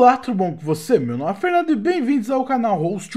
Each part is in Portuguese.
Olá, tudo bom com você? Meu nome é Fernando e bem-vindos ao canal Host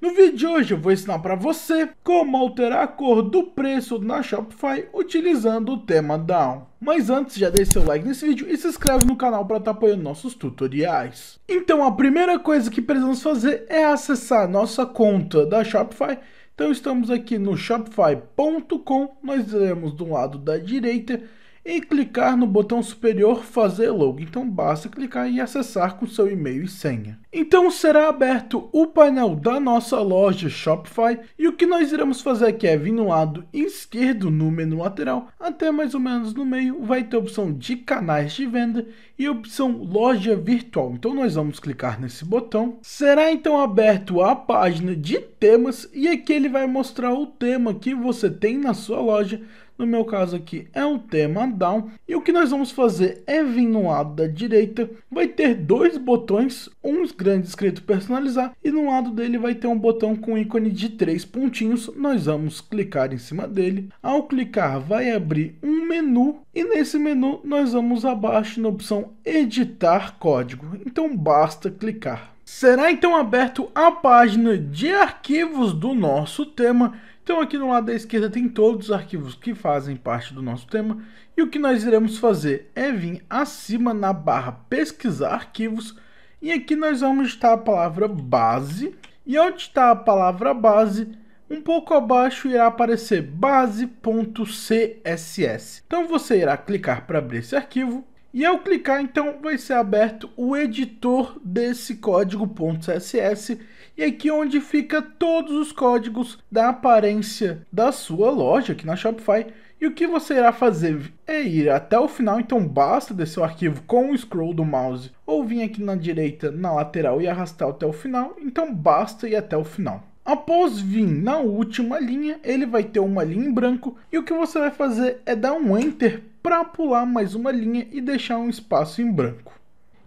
No vídeo de hoje eu vou ensinar para você como alterar a cor do preço na Shopify utilizando o tema Down. Mas antes, já deixe seu like nesse vídeo e se inscreve no canal para estar tá apoiando nossos tutoriais. Então a primeira coisa que precisamos fazer é acessar nossa conta da Shopify então estamos aqui no shopify.com, nós iremos do lado da direita e clicar no botão superior Fazer logo. Então basta clicar e acessar com seu e-mail e senha. Então será aberto o painel da nossa loja Shopify e o que nós iremos fazer aqui é vir no lado esquerdo no menu lateral até mais ou menos no meio vai ter a opção de canais de venda e opção loja virtual. Então nós vamos clicar nesse botão. Será então aberto a página de temas e aqui ele vai mostrar o tema que você tem na sua loja. No meu caso aqui é um tema down. E o que nós vamos fazer é vir no lado da direita, vai ter dois botões, um grande escrito personalizar e no lado dele vai ter um botão com ícone de três pontinhos. Nós vamos clicar em cima dele. Ao clicar vai abrir um menu e nesse menu nós vamos abaixo na opção editar código. Então basta clicar. Será então aberto a página de arquivos do nosso tema então aqui no lado da esquerda tem todos os arquivos que fazem parte do nosso tema e o que nós iremos fazer é vir acima na barra pesquisar arquivos e aqui nós vamos estar a palavra base e onde está a palavra base um pouco abaixo irá aparecer base.css. Então você irá clicar para abrir esse arquivo e ao clicar, então, vai ser aberto o editor desse código.css e aqui é onde fica todos os códigos da aparência da sua loja aqui na Shopify. E o que você irá fazer é ir até o final, então basta descer o arquivo com o scroll do mouse ou vir aqui na direita, na lateral e arrastar até o final, então basta ir até o final. Após vir na última linha, ele vai ter uma linha em branco e o que você vai fazer é dar um Enter para pular mais uma linha e deixar um espaço em branco.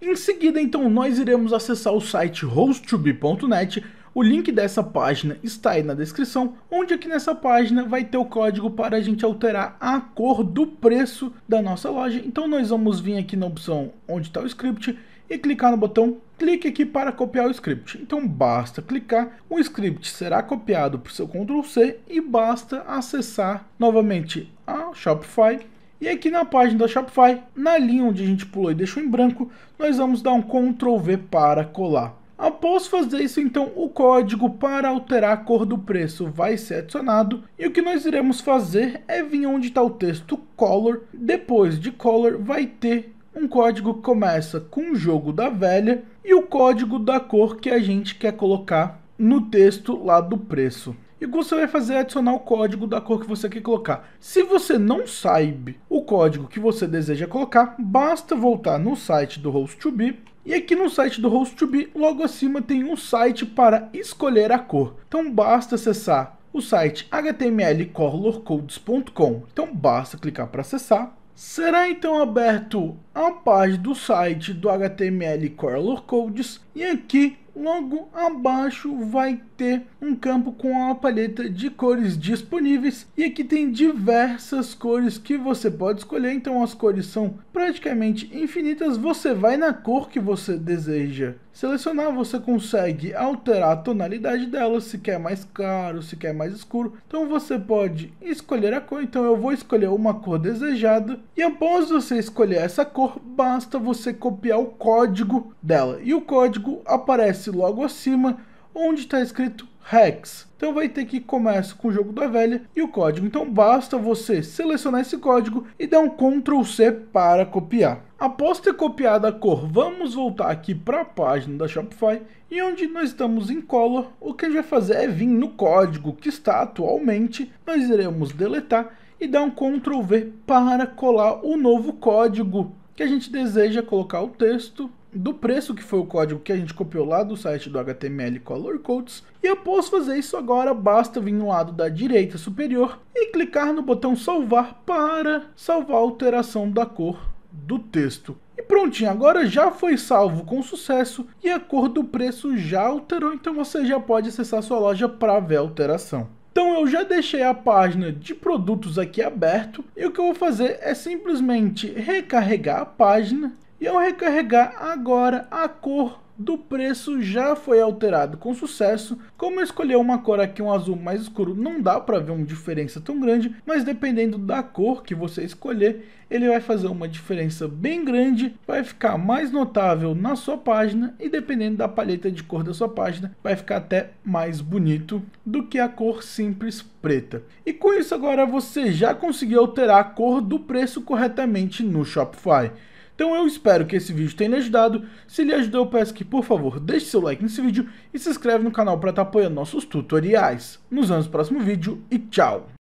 Em seguida, então, nós iremos acessar o site hosttube.net. O link dessa página está aí na descrição, onde aqui nessa página vai ter o código para a gente alterar a cor do preço da nossa loja. Então nós vamos vir aqui na opção onde está o script e clicar no botão clique aqui para copiar o script. Então basta clicar, o script será copiado para o seu Ctrl C e basta acessar novamente a Shopify. E aqui na página da Shopify, na linha onde a gente pulou e deixou em branco, nós vamos dar um Ctrl V para colar. Após fazer isso, então, o código para alterar a cor do preço vai ser adicionado e o que nós iremos fazer é vir onde está o texto color, depois de color vai ter um código começa com o jogo da velha e o código da cor que a gente quer colocar no texto lá do preço. E o que você vai fazer é adicionar o código da cor que você quer colocar. Se você não sabe o código que você deseja colocar, basta voltar no site do Host2Be e aqui no site do Host2Be, logo acima tem um site para escolher a cor. Então basta acessar o site htmlcolorcodes.com. Então basta clicar para acessar. Será então aberto a página do site do HTML Color Codes e aqui logo abaixo vai ter um campo com a paleta de cores disponíveis e aqui tem diversas cores que você pode escolher então as cores são praticamente infinitas você vai na cor que você deseja selecionar você consegue alterar a tonalidade dela se quer mais claro se quer mais escuro então você pode escolher a cor então eu vou escolher uma cor desejada e após você escolher essa cor basta você copiar o código dela. E o código aparece logo acima, onde está escrito Rex. Então vai ter que começa com o jogo da velha e o código. Então basta você selecionar esse código e dar um Ctrl C para copiar. Após ter copiado a cor, vamos voltar aqui para a página da Shopify e onde nós estamos em color, o que a gente vai fazer é vir no código que está atualmente, nós iremos deletar e dar um Ctrl V para colar o novo código que a gente deseja colocar o texto do preço que foi o código que a gente copiou lá do site do HTML Color Codes e eu posso fazer isso agora, basta vir no lado da direita superior e clicar no botão salvar para salvar a alteração da cor do texto. E prontinho, agora já foi salvo com sucesso e a cor do preço já alterou, então você já pode acessar sua loja para ver a alteração. Então eu já deixei a página de produtos aqui aberto e o que eu vou fazer é simplesmente recarregar a página e ao recarregar agora a cor do preço já foi alterado com sucesso. Como escolher uma cor aqui, um azul mais escuro, não dá para ver uma diferença tão grande, mas dependendo da cor que você escolher, ele vai fazer uma diferença bem grande, vai ficar mais notável na sua página e dependendo da paleta de cor da sua página, vai ficar até mais bonito do que a cor simples preta. E com isso agora você já conseguiu alterar a cor do preço corretamente no Shopify. Então eu espero que esse vídeo tenha ajudado. Se lhe ajudou, eu peço que, por favor, deixe seu like nesse vídeo e se inscreve no canal para estar tá apoiando nossos tutoriais. Nos vemos no próximo vídeo e tchau!